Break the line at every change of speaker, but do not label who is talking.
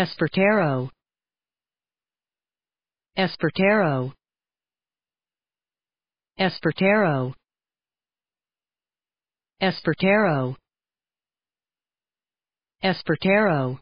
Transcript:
Espertero Espertero Espertero Espertero Espertero